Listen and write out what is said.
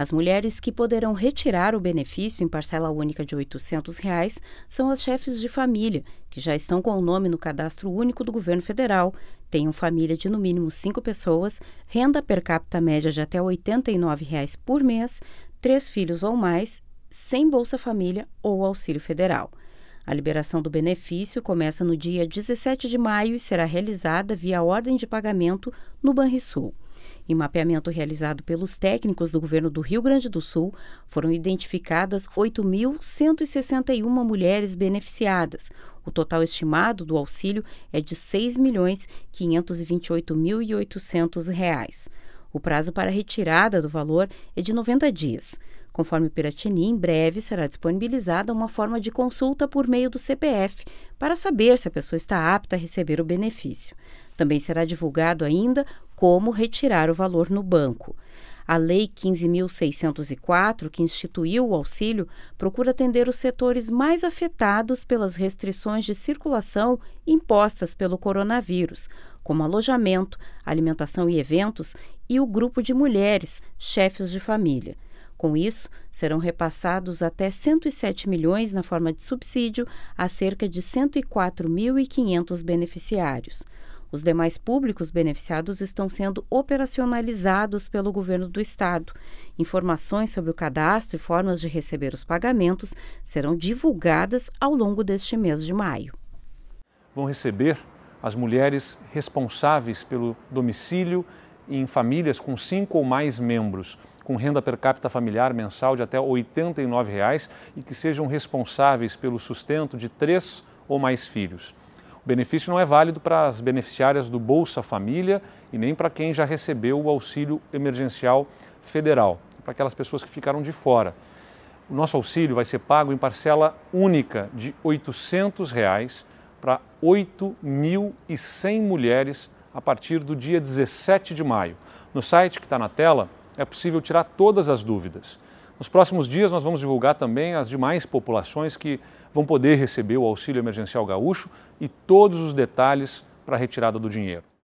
As mulheres que poderão retirar o benefício em parcela única de R$ 800 reais são as chefes de família, que já estão com o nome no cadastro único do governo federal, tenham família de no mínimo cinco pessoas, renda per capita média de até R$ 89 reais por mês, três filhos ou mais, sem Bolsa Família ou auxílio federal. A liberação do benefício começa no dia 17 de maio e será realizada via ordem de pagamento no Banrisul. Em mapeamento realizado pelos técnicos do governo do Rio Grande do Sul, foram identificadas 8.161 mulheres beneficiadas. O total estimado do auxílio é de R$ 6.528.800. O prazo para retirada do valor é de 90 dias. Conforme Piratini, em breve será disponibilizada uma forma de consulta por meio do CPF para saber se a pessoa está apta a receber o benefício. Também será divulgado ainda como retirar o valor no banco. A Lei 15.604, que instituiu o auxílio, procura atender os setores mais afetados pelas restrições de circulação impostas pelo coronavírus, como alojamento, alimentação e eventos, e o grupo de mulheres, chefes de família. Com isso, serão repassados até 107 milhões na forma de subsídio a cerca de 104.500 beneficiários. Os demais públicos beneficiados estão sendo operacionalizados pelo governo do estado. Informações sobre o cadastro e formas de receber os pagamentos serão divulgadas ao longo deste mês de maio. Vão receber as mulheres responsáveis pelo domicílio em famílias com cinco ou mais membros, com renda per capita familiar mensal de até R$ 89,00 reais, e que sejam responsáveis pelo sustento de três ou mais filhos. O benefício não é válido para as beneficiárias do Bolsa Família e nem para quem já recebeu o auxílio emergencial federal, para aquelas pessoas que ficaram de fora. O nosso auxílio vai ser pago em parcela única de R$ 800 para 8.100 mulheres a partir do dia 17 de maio. No site que está na tela é possível tirar todas as dúvidas. Nos próximos dias, nós vamos divulgar também as demais populações que vão poder receber o auxílio emergencial gaúcho e todos os detalhes para a retirada do dinheiro.